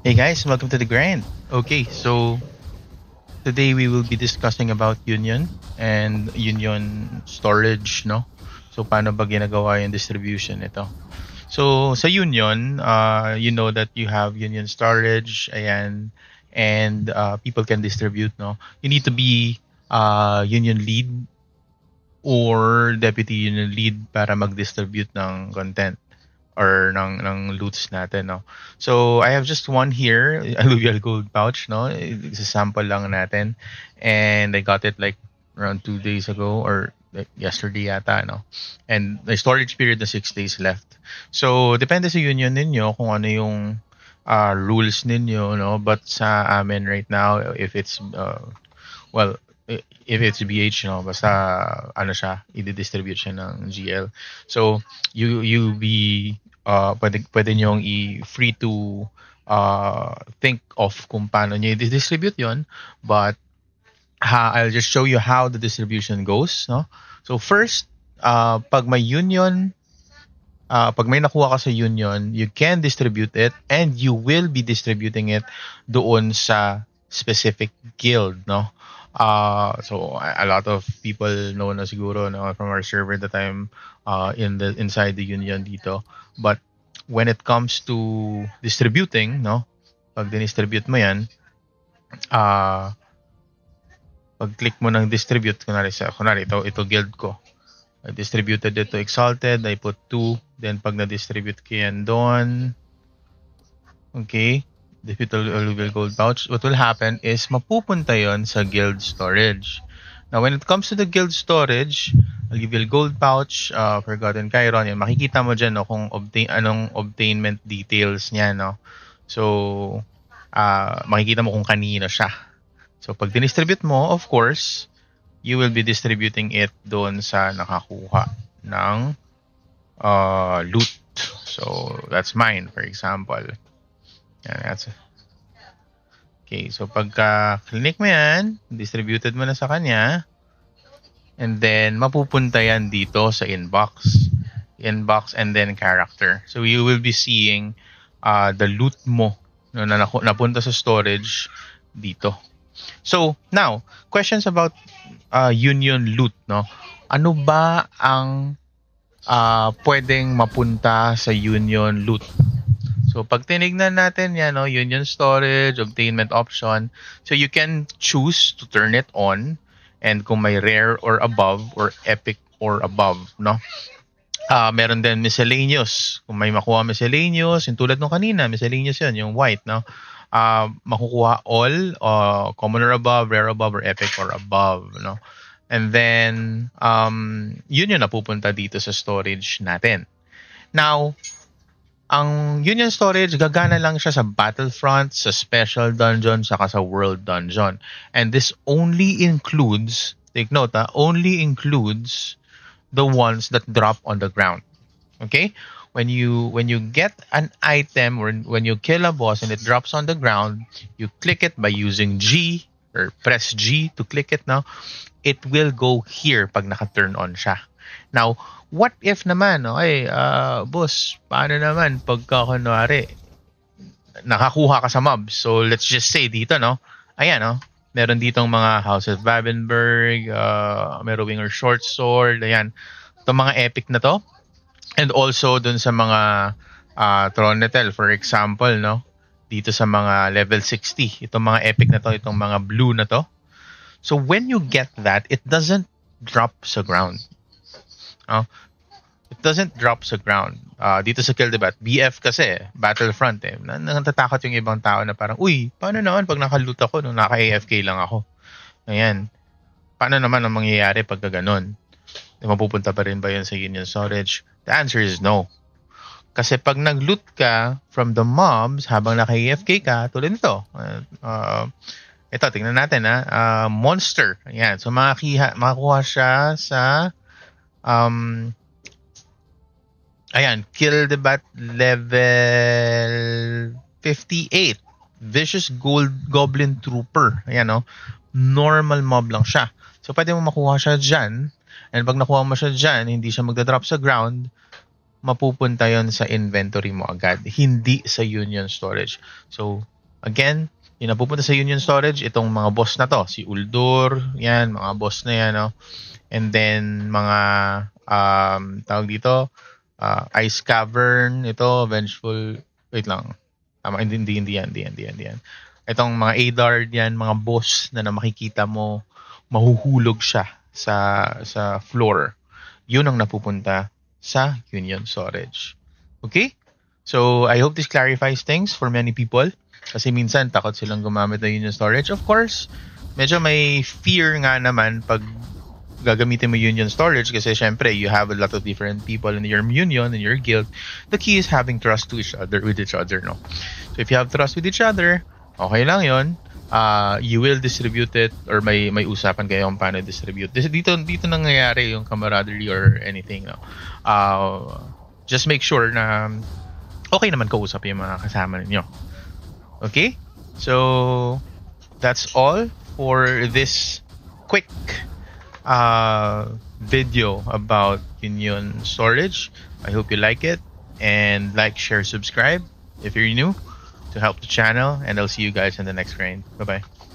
Hey guys, welcome to the Grand. Okay, so today we will be discussing about union and union storage, no? So paano ba ginagawa yung distribution ito? So sa union, uh, you know that you have union storage, ayan, and uh, people can distribute, no? You need to be uh, union lead or deputy union lead para mag-distribute ng content. or ng ng loots natin no so i have just one here alluvial gold pouch no it's a sample lang natin and i got it like around two days ago or like yesterday yata no and the storage period na six days left so depende sa union ninyo kung ano yung uh, rules ninyo no but sa amin right now if it's uh, well if it's BH, no, basta ano siya, i-distribute siya ng GL. So, you you be uh, pwede, pwede nyo i-free to uh, think of kung paano nyo i-distribute yon But ha, I'll just show you how the distribution goes. No? So first, uh, pag may union, uh, pag may nakuha ka sa union, you can distribute it and you will be distributing it doon sa specific guild. No? Uh, so a lot of people know na siguro no, from our server that I'm uh, in the inside the union dito. But when it comes to distributing, no, pag dinistribute mo yan, uh, pag click mo ng distribute, kunwari, sa, kunwari ito, ito guild ko. I distributed it to Exalted, I put 2, then pag na-distribute ko yan doon, okay, digital it gold pouch, what will happen is mapupunta yon sa guild storage. Now, when it comes to the guild storage, I'll give you a gold pouch, uh, Forgotten Chiron, yan. Makikita mo dyan no, kung obtain, anong obtainment details niya. No? So, uh, makikita mo kung kanino siya. So, pag dinistribute mo, of course, you will be distributing it doon sa nakakuha ng uh, loot. So, that's mine, for example. Yan, that's it. Okay, so pagka clinic mo yan, distributed mo na sa kanya, and then mapupunta yan dito sa inbox. Inbox and then character. So you will be seeing uh, the loot mo no, na napunta sa storage dito. So, now, questions about uh, union loot, no? Ano ba ang uh, pwedeng mapunta sa union loot? So pag tinignan natin yan, no, union storage, obtainment option. So you can choose to turn it on and kung may rare or above or epic or above, no? Uh, meron din miscellaneous. Kung may makuha miscellaneous, yung tulad nung kanina, miscellaneous yun, yung white, no? Uh, makukuha all, uh, common or above, rare above, or epic or above, no? And then, um, yun yung napupunta dito sa storage natin. Now, ang Union Storage, gagana lang siya sa Battlefront, sa Special Dungeon, saka sa World Dungeon. And this only includes, take note ha, ah, only includes the ones that drop on the ground. Okay? when you when you get an item or when you kill a boss and it drops on the ground, you click it by using G or press G to click it now. It will go here pag naka-turn on siya. Now, what if naman, okay, uh, ah, boss, paano naman pagka kunwari, nakakuha ka sa mob. So, let's just say dito, no? Ayan, no? Meron ditong mga House of Babenberg, uh, ah, Merowinger Short Sword, ayan. Itong mga epic na to. And also, dun sa mga uh, Tronetel, for example, no? Dito sa mga level 60, itong mga epic na to, itong mga blue na to. So when you get that, it doesn't drop sa ground. Oh, It doesn't drop sa ground. Uh, dito sa Kill Debate, BF kasi, Battlefront eh. Natatakot yung ibang tao na parang, uy, paano naman pag nakaluta ako nung naka-AFK lang ako? Ayan. Paano naman ang mangyayari pag ganun? Mapupunta pa rin ba yun sa Union Storage? The answer is no. Kasi pag nag-loot ka from the mobs habang naka-AFK ka, tulad nito. Uh, uh, ito, tingnan natin ha. Uh, monster. Ayan. So, makakiha, makakuha siya sa Um, ayan, Kill the Bat level 58. Vicious Gold Goblin Trooper. Ayan, no? Normal mob lang siya. So, pwede mo makuha siya dyan. And pag nakuha mo siya dyan, hindi siya magda-drop sa ground, mapupunta yon sa inventory mo agad. Hindi sa union storage. So, again, yung napupunta sa Union Storage, itong mga boss na to, si Uldur, yan, mga boss na yan, no? And then, mga, um, tawag dito, uh, Ice Cavern, ito, Vengeful, wait lang, tama, hindi, hindi, hindi yan, hindi hindi hindi yan. Itong mga Adar, yan, mga boss na, na makikita mo, mahuhulog siya sa sa floor. Yun ang napupunta sa Union Storage. Okay? So, I hope this clarifies things for many people. Kasi minsan takot silang gumamit ng union storage. Of course, medyo may fear nga naman pag gagamitin mo union storage kasi syempre you have a lot of different people in your union and your guild the key is having trust to each other with each other no so if you have trust with each other okay lang yon uh, ah, you will distribute it or may may usapan kayo kung paano distribute dito dito nangyayari yung camaraderie or anything no uh, just make sure na okay naman kausap yung mga kasama ninyo Okay, so that's all for this quick uh, video about Union storage. I hope you like it and like, share, subscribe if you're new to help the channel. And I'll see you guys in the next grain. Bye bye.